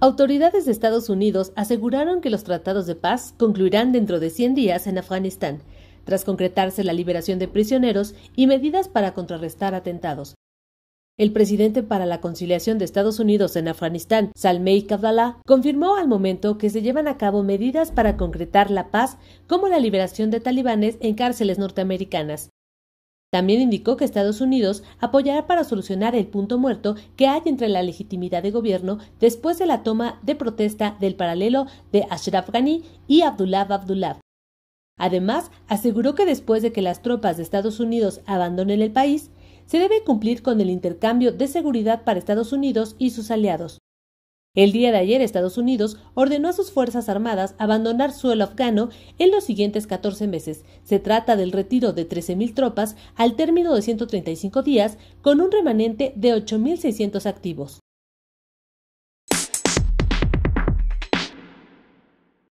Autoridades de Estados Unidos aseguraron que los tratados de paz concluirán dentro de 100 días en Afganistán, tras concretarse la liberación de prisioneros y medidas para contrarrestar atentados. El presidente para la conciliación de Estados Unidos en Afganistán, Salmei Kabbalah, confirmó al momento que se llevan a cabo medidas para concretar la paz como la liberación de talibanes en cárceles norteamericanas. También indicó que Estados Unidos apoyará para solucionar el punto muerto que hay entre la legitimidad de gobierno después de la toma de protesta del paralelo de Ashraf Ghani y Abdullah Abdullah. Además, aseguró que después de que las tropas de Estados Unidos abandonen el país, se debe cumplir con el intercambio de seguridad para Estados Unidos y sus aliados. El día de ayer Estados Unidos ordenó a sus Fuerzas Armadas abandonar suelo afgano en los siguientes 14 meses. Se trata del retiro de 13.000 tropas al término de 135 días, con un remanente de 8.600 activos.